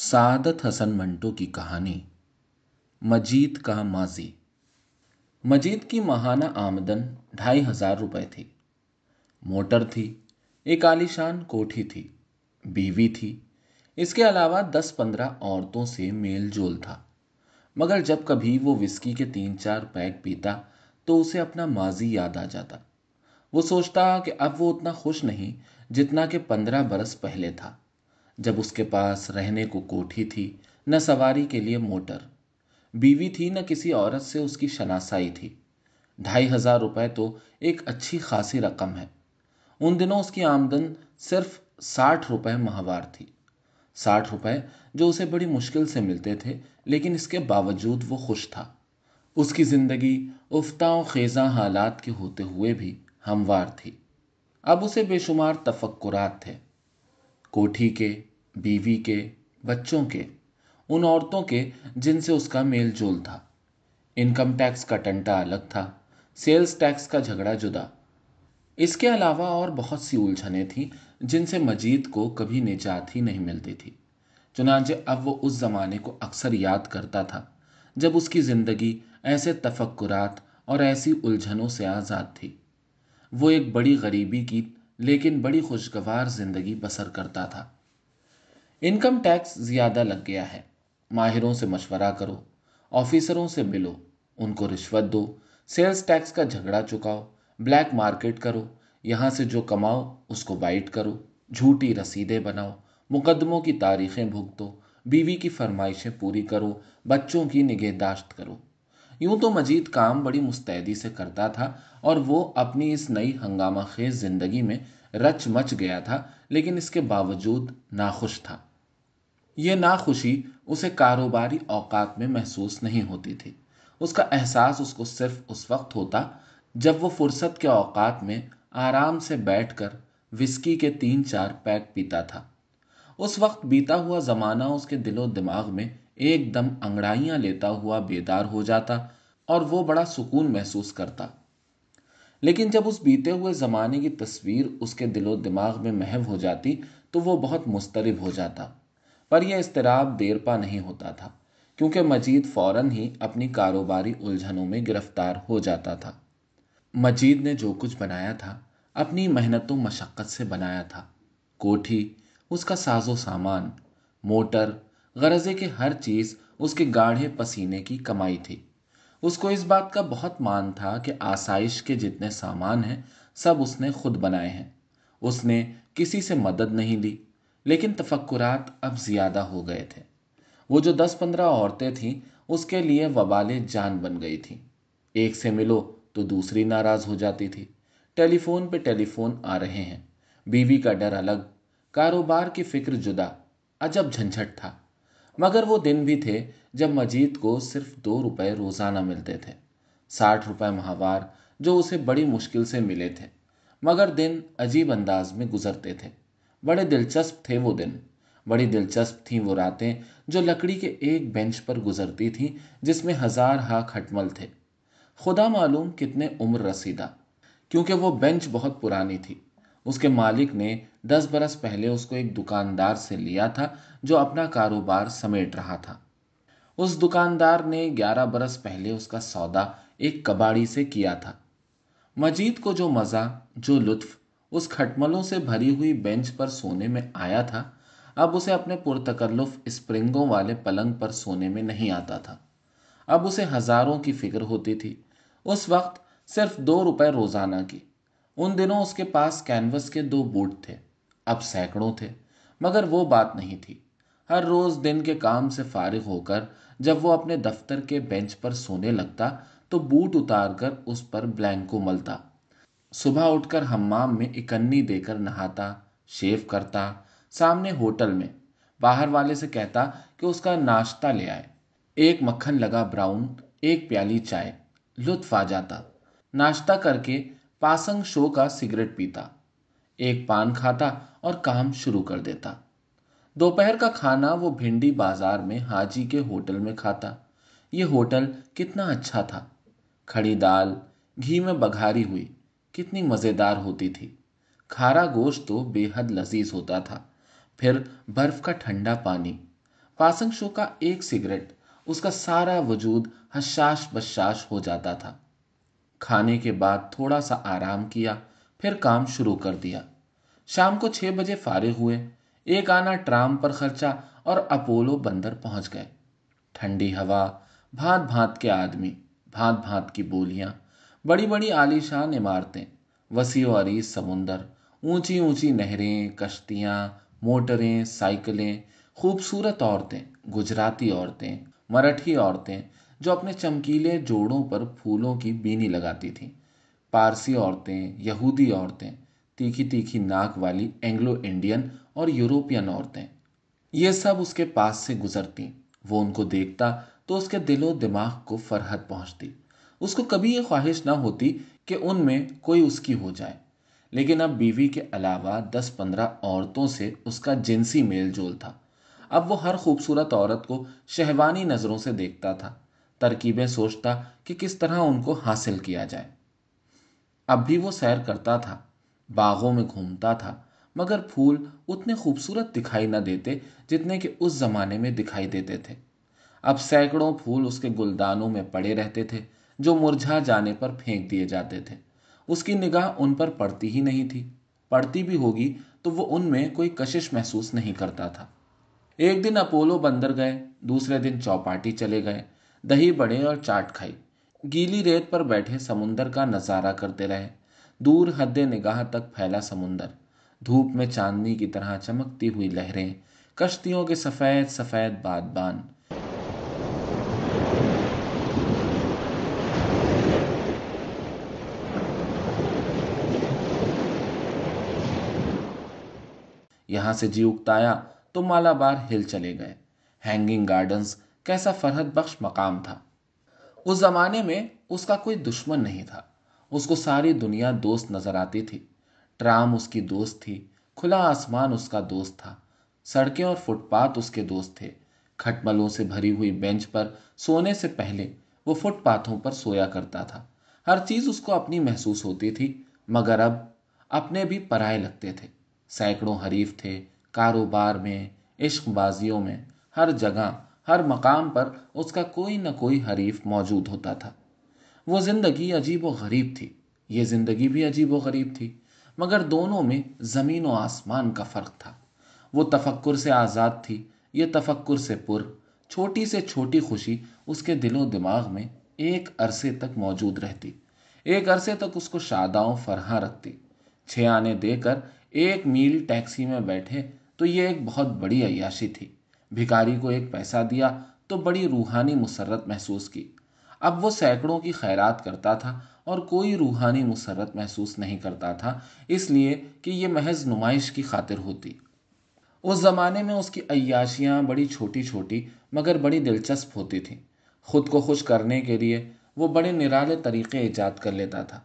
सादत हसन मंटो की कहानी मजीद का माजी मजीद की माहाना आमदन ढाई हजार रुपये थी मोटर थी एक आलीशान कोठी थी बीवी थी इसके अलावा दस पंद्रह औरतों से मेल जोल था मगर जब कभी वो विस्की के तीन चार पैक पीता तो उसे अपना माजी याद आ जाता वो सोचता कि अब वो उतना खुश नहीं जितना कि पंद्रह बरस पहले था जब उसके पास रहने को कोठी थी न सवारी के लिए मोटर बीवी थी न किसी औरत से उसकी शनासाई थी ढाई हजार रुपये तो एक अच्छी खासी रकम है उन दिनों उसकी आमदन सिर्फ साठ रुपये माहवार थी साठ रुपये जो उसे बड़ी मुश्किल से मिलते थे लेकिन इसके बावजूद वो खुश था उसकी ज़िंदगी उफ्ताओं खेजा हालात के होते हुए भी हमवार थी अब उसे बेशुमार तफक्कुरात थे कोठी के बीवी के बच्चों के उन औरतों के जिनसे उसका मेल जोल था इनकम टैक्स का टंटा अलग था सेल्स टैक्स का झगड़ा जुदा इसके अलावा और बहुत सी उलझनें थीं जिनसे मजीद को कभी निजात ही नहीं मिलती थी चुनाचे अब वो उस ज़माने को अक्सर याद करता था जब उसकी ज़िंदगी ऐसे तफक्कुरात और ऐसी उलझनों से आज़ाद थी वो एक बड़ी गरीबी की लेकिन बड़ी खुशगवार जिंदगी बसर करता था इनकम टैक्स ज़्यादा लग गया है माहिरों से मशवरा करो ऑफिसरों से मिलो उनको रिश्वत दो सेल्स टैक्स का झगड़ा चुकाओ ब्लैक मार्केट करो यहाँ से जो कमाओ उसको बाइट करो झूठी रसीदें बनाओ मुकदमों की तारीखें भुगतो बीवी की फरमाइशें पूरी करो बच्चों की निगहदाश्त करो यूं तो मजीद काम बड़ी मुस्तैदी से करता था और वो अपनी इस नई हंगामा खेज जिंदगी में रच मच गया था लेकिन इसके बावजूद नाखुश था यह नाखुशी उसे कारोबारी औकात में महसूस नहीं होती थी उसका एहसास उसको सिर्फ उस वक्त होता जब वो फुर्सत के औकात में आराम से बैठकर विस्की के तीन चार पैक पीता था उस वक्त बीता हुआ ज़माना उसके दिलो दिमाग में एकदम अंगड़ाइयाँ लेता हुआ बेदार हो जाता और वो बड़ा सुकून महसूस करता लेकिन जब उस बीते हुए ज़माने की तस्वीर उसके दिलो दिमाग में महव हो जाती तो वो बहुत मुस्तरब हो जाता पर यह इसतराब देरपा नहीं होता था क्योंकि मजीद फौरन ही अपनी कारोबारी उलझनों में गिरफ्तार हो जाता था मजीद ने जो कुछ बनाया था अपनी मेहनतों मशक्क़त से बनाया था कोठी उसका साजो सामान मोटर गरज है कि हर चीज़ उसके गाढ़े पसीने की कमाई थी उसको इस बात का बहुत मान था कि आसाइश के जितने सामान हैं सब उसने खुद बनाए हैं उसने किसी से मदद नहीं ली लेकिन तफक्कुरात अब ज़्यादा हो गए थे वो जो दस पंद्रह औरतें थीं उसके लिए वबाले जान बन गई थी एक से मिलो तो दूसरी नाराज़ हो जाती थी टेलीफोन पे टेलीफोन आ रहे हैं बीवी का डर अलग कारोबार की फिक्र जुदा अजब झंझट था मगर वो दिन भी थे जब मजीद को सिर्फ दो रुपए रोज़ाना मिलते थे साठ रुपए माहवार जो उसे बड़ी मुश्किल से मिले थे मगर दिन अजीब अंदाज में गुजरते थे बड़े दिलचस्प थे वो दिन बड़ी दिलचस्प थी वो रातें जो लकड़ी के एक बेंच पर गुजरती थी जिसमें हजार हा खटमल थे खुदा मालूम कितने उम्र रसीदा क्योंकि वो बेंच बहुत पुरानी थी उसके मालिक ने दस बरस पहले उसको एक दुकानदार से लिया था जो अपना कारोबार समेट रहा था उस दुकानदार ने ग्यारह बरस पहले उसका सौदा एक कबाड़ी से किया था मजीद को जो मज़ा जो लुत्फ उस खटमलों से भरी हुई बेंच पर सोने में आया था अब उसे अपने पुरतकल्लुफ स्प्रिंगों वाले पलंग पर सोने में नहीं आता था अब उसे हज़ारों की फिक्र होती थी उस वक्त सिर्फ दो रुपए रोज़ाना की उन दिनों उसके पास कैनवस के दो बूट थे अब सैकड़ों थे मगर वो बात नहीं थी हर रोज दिन के काम से फारिग होकर जब वो अपने दफ्तर के बेंच पर सोने लगता तो बूट उतार कर उस पर ब्लैंको मलता सुबह उठकर हम्माम में इकन्नी देकर नहाता शेव करता सामने होटल में बाहर वाले से कहता कि उसका नाश्ता ले आए एक मक्खन लगा ब्राउन एक प्याली चाय लुत्फ आ जाता नाश्ता करके पासंग शो का सिगरेट पीता एक पान खाता और काम शुरू कर देता दोपहर का खाना वो भिंडी बाजार में हाजी के होटल में खाता ये होटल कितना अच्छा था खड़ी दाल घी में बघारी हुई कितनी मज़ेदार होती थी खारा गोश्त तो बेहद लजीज होता था फिर बर्फ का ठंडा पानी पासंग शो का एक सिगरेट उसका सारा वजूद हशाश बशाश हो जाता था खाने के बाद थोड़ा सा आराम किया फिर काम शुरू कर दिया शाम को छह बजे फारिग हुए एक आना ट्राम पर खर्चा और अपोलो बंदर पहुंच गए ठंडी हवा भांत भांत के आदमी भांत भांत की बोलियां बड़ी बड़ी आलीशान इमारतें वसी वरी समुंदर ऊंची ऊंची नहरें कश्तियां मोटरें साइकिलें खूबसूरत औरतें गुजराती औरतें मराठी औरतें जो अपने चमकीले जोड़ों पर फूलों की बीनी लगाती थीं पारसी औरतें यहूदी औरतें तीखी तीखी नाक वाली एंग्लो इंडियन और यूरोपियन औरतें ये सब उसके पास से गुजरती वो उनको देखता तो उसके दिलो दिमाग को फरहत पहुंचती उसको कभी ये ख्वाहिश ना होती कि उनमें कोई उसकी हो जाए लेकिन अब बीवी के अलावा दस पंद्रह औरतों से उसका जिनसी मेल जोल था अब वो हर खूबसूरत औरत को शहवानी नज़रों से देखता था तरकीबें सोचता कि किस तरह उनको हासिल किया जाए अब भी वो सैर करता था बागों में घूमता था मगर फूल उतने खूबसूरत दिखाई न देते जितने कि उस जमाने में दिखाई देते थे अब सैकड़ों फूल उसके गुलदानों में पड़े रहते थे जो मुरझा जाने पर फेंक दिए जाते थे उसकी निगाह उन पर पड़ती ही नहीं थी पड़ती भी होगी तो वो उनमें कोई कशिश महसूस नहीं करता था एक दिन अपोलो बंदर गए दूसरे दिन चौपाटी चले गए दही बड़े और चाट खाई गीली रेत पर बैठे समुंदर का नज़ारा करते रहे दूर हद निगाह तक फैला समुंदर धूप में चांदनी की तरह चमकती हुई लहरें कश्तियों के सफ़ेद सफ़ेद बादबान यहां से जी उगताया तो मालाबार हिल चले गए हैंगिंग गार्डन्स कैसा फरहत बख्श मकाम था उस ज़माने में उसका कोई दुश्मन नहीं था उसको सारी दुनिया दोस्त नज़र आती थी ट्राम उसकी दोस्त थी खुला आसमान उसका दोस्त था सड़कें और फुटपाथ उसके दोस्त थे खटमलों से भरी हुई बेंच पर सोने से पहले वो फुटपाथों पर सोया करता था हर चीज़ उसको अपनी महसूस होती थी मगर अब अपने भी पराए लगते थे सैकड़ों हरीफ थे कारोबार में इश्कबाजियों में हर जगह हर मकाम पर उसका कोई न कोई हरीफ मौजूद होता था वो ज़िंदगी अजीब व गरीब थी ये ज़िंदगी भी अजीब व गरीब थी मगर दोनों में ज़मीन व आसमान का फ़र्क था वो तफक्कुर से आज़ाद थी ये तफक्कुर से पुर छोटी से छोटी खुशी उसके दिलो दिमाग में एक अरसे तक मौजूद रहती एक अरसे तक उसको शादाओं फरहा रखती छः आने देकर एक मील टैक्सी में बैठे तो ये एक बहुत बड़ी अयाशी थी भिकारी को एक पैसा दिया तो बड़ी रूहानी मुसरत महसूस की अब वो सैकड़ों की खैरात करता था और कोई रूहानी मुसरत महसूस नहीं करता था इसलिए कि ये महज नुमाइश की खातिर होती उस ज़माने में उसकी अयाशियाँ बड़ी छोटी छोटी मगर बड़ी दिलचस्प होती थीं खुद को खुश करने के लिए वो बड़े निराले तरीक़े ईजाद कर लेता था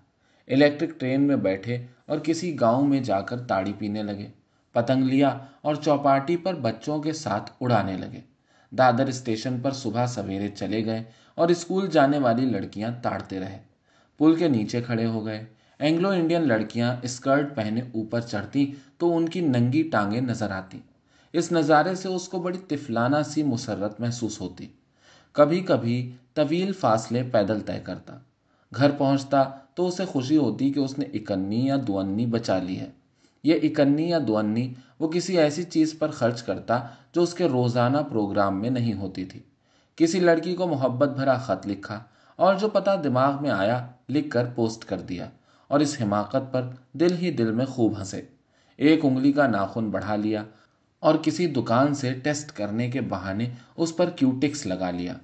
इलेक्ट्रिक ट्रेन में बैठे और किसी गांव में जाकर ताड़ी पीने लगे पतंग लिया और चौपाटी पर बच्चों के साथ उड़ाने लगे दादर स्टेशन पर सुबह सवेरे चले गए और स्कूल जाने वाली लड़कियां ताड़ते रहे पुल के नीचे खड़े हो गए एंग्लो इंडियन लड़कियां स्कर्ट पहने ऊपर चढ़ती तो उनकी नंगी टांगे नजर आती इस नज़ारे से उसको बड़ी तिफलाना सी मुसरत महसूस होती कभी कभी तवील फासले पैदल तय करता घर पहुंचता तो उसे खुशी होती कि उसने इकन्नी या दुअन्नी बचा ली है या इकन्नी या दुअन्नी वो किसी ऐसी चीज़ पर खर्च करता जो उसके रोज़ाना प्रोग्राम में नहीं होती थी किसी लड़की को मोहब्बत भरा ख़त लिखा और जो पता दिमाग में आया लिख कर पोस्ट कर दिया और इस हिमाकत पर दिल ही दिल में खूब हंसे एक उंगली का नाखून बढ़ा लिया और किसी दुकान से टेस्ट करने के बहाने उस पर क्यूटिक्स लगा लिया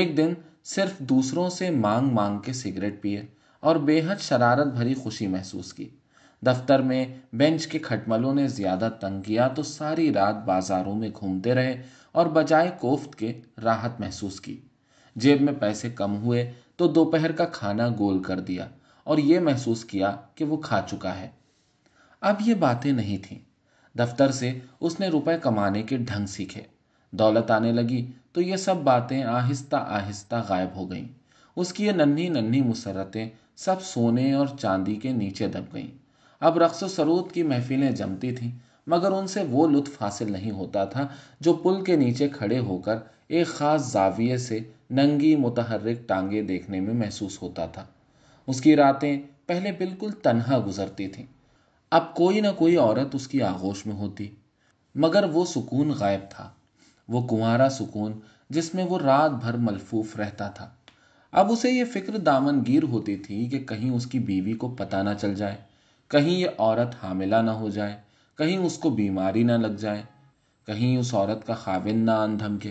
एक दिन सिर्फ दूसरों से मांग मांग के सिगरेट पिए और बेहद शरारत भरी खुशी महसूस की दफ्तर में बेंच के खटमलों ने ज्यादा तंग किया तो सारी रात बाजारों में घूमते रहे और बजाय कोफ्त के राहत महसूस की जेब में पैसे कम हुए तो दोपहर का खाना गोल कर दिया और ये महसूस किया कि वो खा चुका है अब ये बातें नहीं थी दफ्तर से उसने रुपए कमाने के ढंग सीखे दौलत आने लगी तो ये सब बातें आहिस्ता आहिस्ता गायब हो गईं उसकी ये नन्ही नन्ही मुसरतें सब सोने और चांदी के नीचे दब गईं अब रक्स सरूद की महफिलें जमती थीं मगर उनसे वो लुत्फ हासिल नहीं होता था जो पुल के नीचे खड़े होकर एक ख़ास जाविये से नंगी मुतहरक टांगे देखने में महसूस होता था उसकी रातें पहले बिल्कुल तनहा गुजरती थीं अब कोई ना कोई औरत उसकी आगोश में होती मगर वो सुकून गायब था वो कुंवारा सुकून जिसमें वो रात भर मलफूफ रहता था अब उसे ये फिक्र दामनगीर होती थी कि कहीं उसकी बीवी को पता ना चल जाए कहीं ये औरत हामिला ना हो जाए कहीं उसको बीमारी ना लग जाए कहीं उस औरत का खाविन ना आन धमके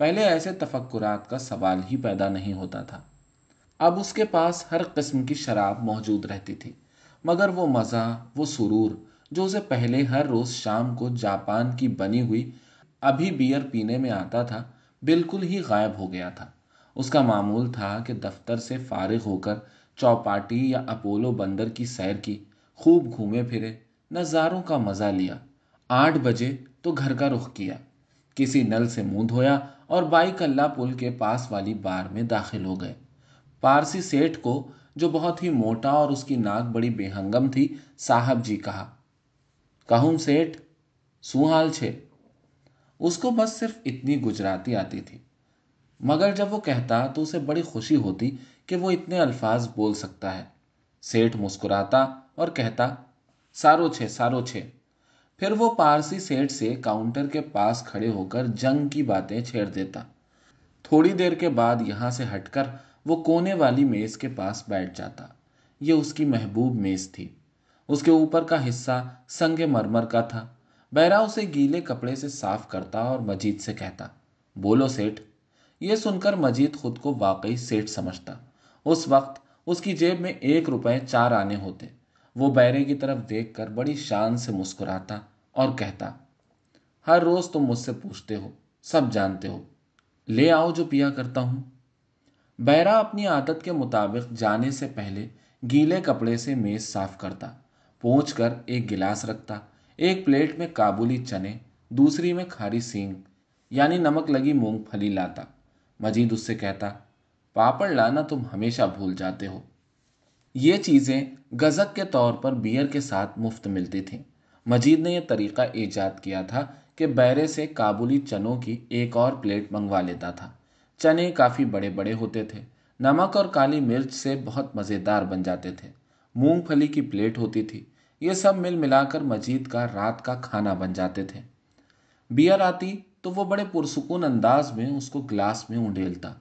पहले ऐसे तफक्कुरात का सवाल ही पैदा नहीं होता था अब उसके पास हर किस्म की शराब मौजूद रहती थी मगर वो मज़ा वो सुरूर जो उसे पहले हर रोज़ शाम को जापान की बनी हुई अभी बियर पीने में आता था बिल्कुल ही गायब हो गया था उसका मामूल था कि दफ्तर से फारिग होकर चौपाटी या अपोलो बंदर की सैर की खूब घूमे फिरे नज़ारों का मज़ा लिया आठ बजे तो घर का रुख किया किसी नल से मुंह धोया और बाई कल्ला पुल के पास वाली बार में दाखिल हो गए पारसी सेठ को जो बहुत ही मोटा और उसकी नाक बड़ी बेहंगम थी साहब जी कहा कहूँ सेठ सुहाल छे उसको बस सिर्फ इतनी गुजराती आती थी मगर जब वो कहता तो उसे बड़ी खुशी होती कि वो इतने अल्फाज बोल सकता है सेठ मुस्कुराता और कहता सारो छे सारो छे फिर वो पारसी सेठ से काउंटर के पास खड़े होकर जंग की बातें छेड़ देता थोड़ी देर के बाद यहां से हटकर वो कोने वाली मेज़ के पास बैठ जाता ये उसकी महबूब मेज़ थी उसके ऊपर का हिस्सा संग मरमर का था बैरा उसे गीले कपड़े से साफ करता और मजीद से कहता बोलो सेठ ये सुनकर मजीद खुद को वाकई सेठ समझता उस वक्त उसकी जेब में एक रुपए चार आने होते वो बैरे की तरफ देखकर बड़ी शान से मुस्कुराता और कहता हर रोज तुम मुझसे पूछते हो सब जानते हो ले आओ जो पिया करता हूँ बैरा अपनी आदत के मुताबिक जाने से पहले गीले कपड़े से मेज साफ करता पहुँच कर एक गिलास रखता एक प्लेट में काबुली चने दूसरी में खारी सींग यानी नमक लगी मूंगफली लाता मजीद उससे कहता पापड़ लाना तुम हमेशा भूल जाते हो ये चीज़ें गज़क के तौर पर बियर के साथ मुफ्त मिलती थीं मजीद ने यह तरीक़ा ईजाद किया था कि बैरे से काबुली चनों की एक और प्लेट मंगवा लेता था चने काफ़ी बड़े बड़े होते थे नमक और काली मिर्च से बहुत मज़ेदार बन जाते थे मूंगफली की प्लेट होती थी ये सब मिल मिलाकर मजीद का रात का खाना बन जाते थे बियर आती तो वो बड़े पुरसकून अंदाज में उसको ग्लास में ऊंडेलता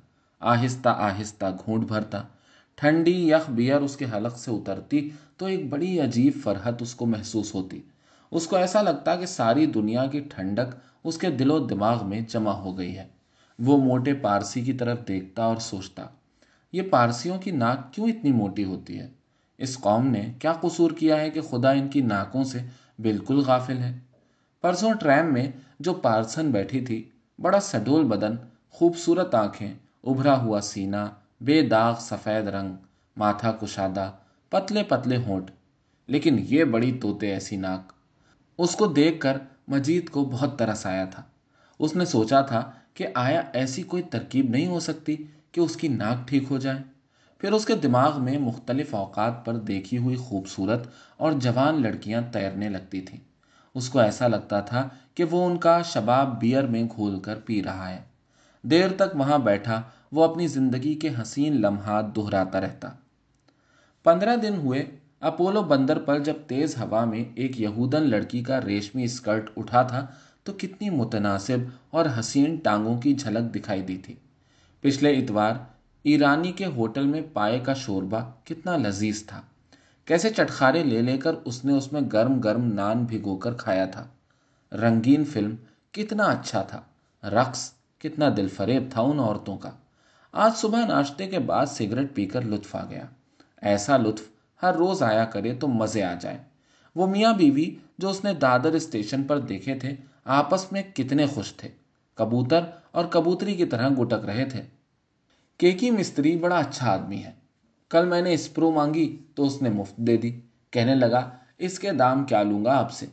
आहिस्ता आहिस्ता घूंट भरता ठंडी यख बियर उसके हलक से उतरती तो एक बड़ी अजीब फरहत उसको महसूस होती उसको ऐसा लगता कि सारी दुनिया की ठंडक उसके दिलो दिमाग में जमा हो गई है वो मोटे पारसी की तरफ देखता और सोचता ये पारसियों की नाक क्यों इतनी मोटी होती है इस कौम ने क्या कसूर किया है कि खुदा इनकी नाकों से बिल्कुल गाफिल है परसों ट्रैम में जो पार्सन बैठी थी बड़ा सडोल बदन खूबसूरत आंखें उभरा हुआ सीना बेदाग सफ़ेद रंग माथा कुशादा पतले पतले होंठ लेकिन ये बड़ी तोते ऐसी नाक उसको देखकर मजीद को बहुत तरस आया था उसने सोचा था कि आया ऐसी कोई तरकीब नहीं हो सकती कि उसकी नाक ठीक हो जाए फिर उसके दिमाग में मुख्तलिफ अवकात पर देखी हुई खूबसूरत और जवान लड़कियां तैरने लगती थीं उसको ऐसा लगता था कि वो उनका शबाब बियर में घोल कर पी रहा है देर तक वहाँ बैठा वो अपनी ज़िंदगी के हसीन लम्हात दोहराता रहता पंद्रह दिन हुए अपोलो बंदर पर जब तेज़ हवा में एक यहूदन लड़की का रेशमी स्कर्ट उठा था तो कितनी मुतनासिब और हसीन टांगों की झलक दिखाई दी थी पिछले इतवार ईरानी के होटल में पाए का शोरबा कितना लजीज था कैसे चटखारे ले लेकर उसने उसमें गर्म गर्म नान भिगोकर खाया था रंगीन फिल्म कितना अच्छा था रक्स कितना दिलफरेब था उन औरतों का आज सुबह नाश्ते के बाद सिगरेट पीकर लुत्फ आ गया ऐसा लुत्फ हर रोज आया करे तो मजे आ जाए वो मियाँ बीवी जो उसने दादर स्टेशन पर देखे थे आपस में कितने खुश थे कबूतर और कबूतरी की तरह गुटक रहे थे केकी मिस्त्री बड़ा अच्छा आदमी है कल मैंने स्प्रो मांगी तो उसने मुफ्त दे दी कहने लगा इसके दाम क्या लूंगा आपसे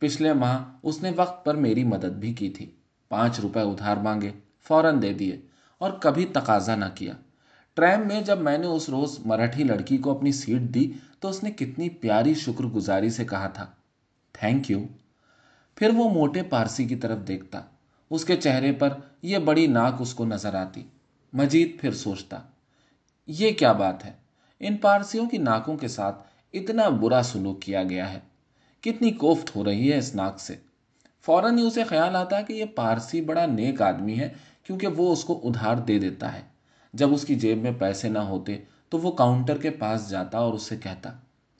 पिछले माह उसने वक्त पर मेरी मदद भी की थी पांच रुपए उधार मांगे फौरन दे दिए और कभी तकाजा ना किया ट्रैम में जब मैंने उस रोज़ मराठी लड़की को अपनी सीट दी तो उसने कितनी प्यारी शुक्रगुजारी से कहा था थैंक यू फिर वो मोटे पारसी की तरफ देखता उसके चेहरे पर यह बड़ी नाक उसको नज़र आती मजीद फिर सोचता ये क्या बात है इन पारसियों की नाकों के साथ इतना बुरा सुलूक किया गया है कितनी कोफ्त हो रही है इस नाक से फौरन ही उसे ख्याल आता कि यह पारसी बड़ा नेक आदमी है क्योंकि वो उसको उधार दे देता है जब उसकी जेब में पैसे ना होते तो वो काउंटर के पास जाता और उससे कहता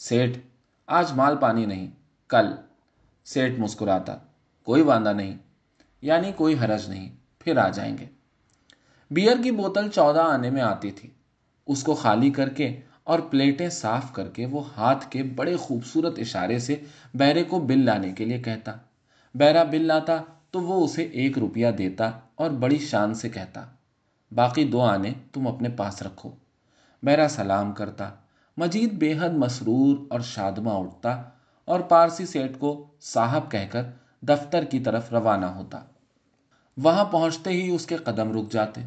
सेठ आज माल पानी नहीं कल सेठ मुस्कुराता कोई वादा नहीं यानी कोई हरज नहीं फिर आ जाएंगे बियर की बोतल चौदह आने में आती थी उसको खाली करके और प्लेटें साफ करके वो हाथ के बड़े खूबसूरत इशारे से बैरे को बिल लाने के लिए कहता बैरा बिल लाता तो वो उसे एक रुपया देता और बड़ी शान से कहता बाकी दो आने तुम अपने पास रखो मेरा सलाम करता मजीद बेहद मसरूर और शादमा उठता और पारसी सेठ को साहब कहकर दफ्तर की तरफ रवाना होता वहां पहुंचते ही उसके कदम रुक जाते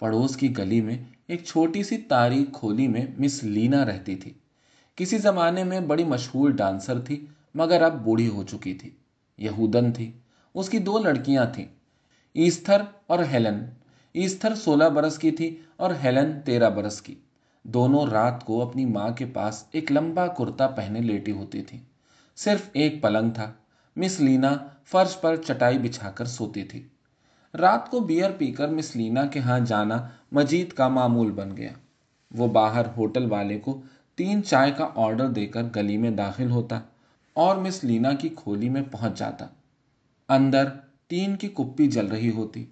पड़ोस की गली में एक छोटी सी तारीख खोली में मिस लीना रहती थी किसी ज़माने में बड़ी मशहूर डांसर थी मगर अब बूढ़ी हो चुकी थी यहूदन थी उसकी दो लड़कियां थीं ईस्थर और हेलन ईस्थर सोलह बरस की थी और हेलन तेरह बरस की दोनों रात को अपनी माँ के पास एक लंबा कुर्ता पहने लेटी होती थी सिर्फ एक पलंग था मिस लीना फर्श पर चटाई बिछाकर सोती थी रात को बियर पीकर मिस लीना के यहाँ जाना मजीद का मामूल बन गया वो बाहर होटल वाले को तीन चाय का ऑर्डर देकर गली में दाखिल होता और मिस लीना की खोली में पहुंच जाता अंदर टीन की कुप्पी जल रही होती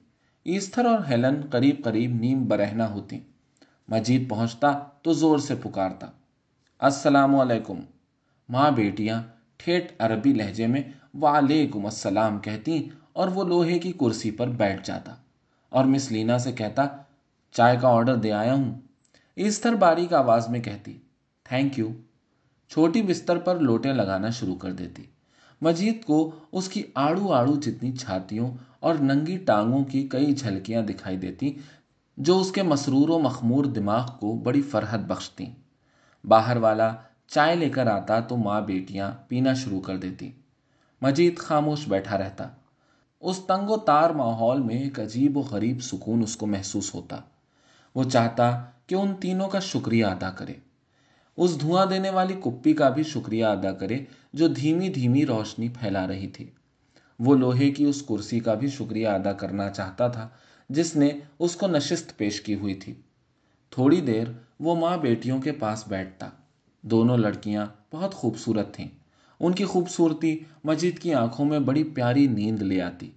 ईस्थर और हेलन करीब करीब नीम बरहना होती मजीद पहुंचता तो जोर से पुकारता अस्सलाम वालेकुम माँ बेटियाँ ठेठ अरबी लहजे में वालेकुम अस्सलाम कहती और वो लोहे की कुर्सी पर बैठ जाता और मिस लीना से कहता चाय का ऑर्डर दे आया हूँ ईस्थर बारीक आवाज़ में कहती थैंक यू छोटी बिस्तर पर लोटें लगाना शुरू कर देती मजीद को उसकी आड़ू आड़ू जितनी छातियों और नंगी टांगों की कई झलकियां दिखाई देती जो उसके मसरूर व मखमूर दिमाग को बड़ी फरहत बख्शती बाहर वाला चाय लेकर आता तो माँ बेटियां पीना शुरू कर देती मजीद खामोश बैठा रहता उस तंगो तार माहौल में एक अजीब व गरीब सुकून उसको महसूस होता वो चाहता कि उन तीनों का शुक्रिया अदा करे उस धुआं देने वाली कुप्पी का भी शुक्रिया अदा करें जो धीमी धीमी रोशनी फैला रही थी वो लोहे की उस कुर्सी का भी शुक्रिया अदा करना चाहता था जिसने उसको नशिस्त पेश की हुई थी थोड़ी देर वो माँ बेटियों के पास बैठता दोनों लड़कियाँ बहुत खूबसूरत थीं उनकी खूबसूरती मजीद की आंखों में बड़ी प्यारी नींद ले आती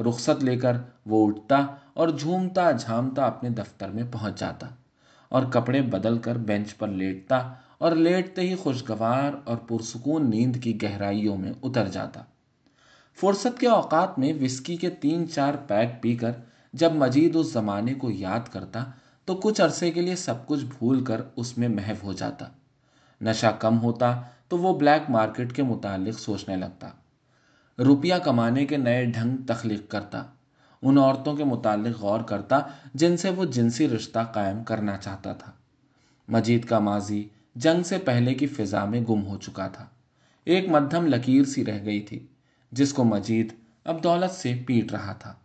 रुख्सत लेकर वो उठता और झूमता झामता अपने दफ्तर में पहुंच जाता और कपड़े बदल कर बेंच पर लेटता और लेटते ही खुशगवार और पुरसकून नींद की गहराइयों में उतर जाता फुर्सत के औकात में विस्की के तीन चार पैक पीकर जब मजीद उस ज़माने को याद करता तो कुछ अरसे के लिए सब कुछ भूल कर उसमें महव हो जाता नशा कम होता तो वो ब्लैक मार्केट के मुतालिक सोचने लगता रुपया कमाने के नए ढंग तख्लीक करता उन औरतों के मुतालिक गौर करता जिनसे वो जिनसी रिश्ता कायम करना चाहता था मजीद का माजी जंग से पहले की फिजा में गुम हो चुका था एक मध्यम लकीर सी रह गई थी जिसको मजीद अब दौलत से पीट रहा था